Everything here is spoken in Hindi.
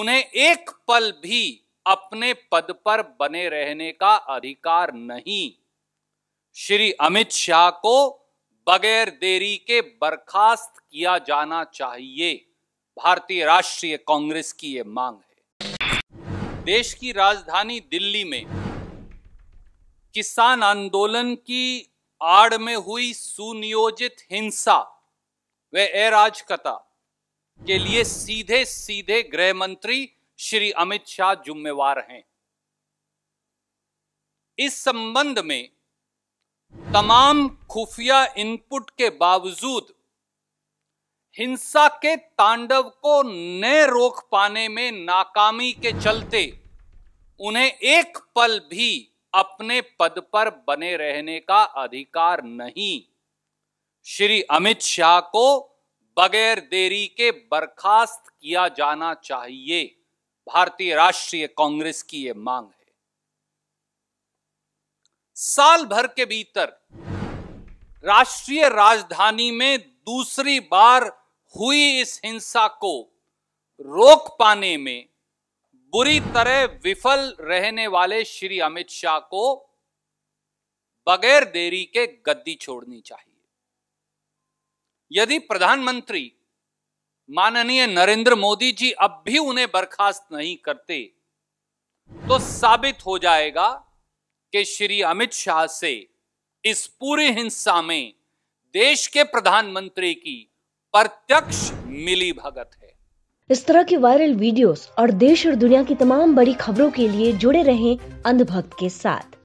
उन्हें एक पल भी अपने पद पर बने रहने का अधिकार नहीं श्री अमित शाह को बगैर देरी के बर्खास्त किया जाना चाहिए भारतीय राष्ट्रीय कांग्रेस की यह मांग है देश की राजधानी दिल्ली में किसान आंदोलन की आड़ में हुई सुनियोजित हिंसा व अराजकता के लिए सीधे सीधे गृह मंत्री श्री अमित शाह जुम्मेवार हैं इस संबंध में तमाम खुफिया इनपुट के बावजूद हिंसा के तांडव को न रोक पाने में नाकामी के चलते उन्हें एक पल भी अपने पद पर बने रहने का अधिकार नहीं श्री अमित शाह को बगैर देरी के बर्खास्त किया जाना चाहिए भारतीय राष्ट्रीय कांग्रेस की यह मांग है साल भर के भीतर राष्ट्रीय राजधानी में दूसरी बार हुई इस हिंसा को रोक पाने में बुरी तरह विफल रहने वाले श्री अमित शाह को बगैर देरी के गद्दी छोड़नी चाहिए यदि प्रधानमंत्री माननीय नरेंद्र मोदी जी अब भी उन्हें बर्खास्त नहीं करते तो साबित हो जाएगा कि श्री अमित शाह से इस पूरी हिंसा में देश के प्रधानमंत्री की प्रत्यक्ष मिली भगत है इस तरह के वायरल वीडियोस और देश और दुनिया की तमाम बड़ी खबरों के लिए जुड़े रहें अंधभक्त के साथ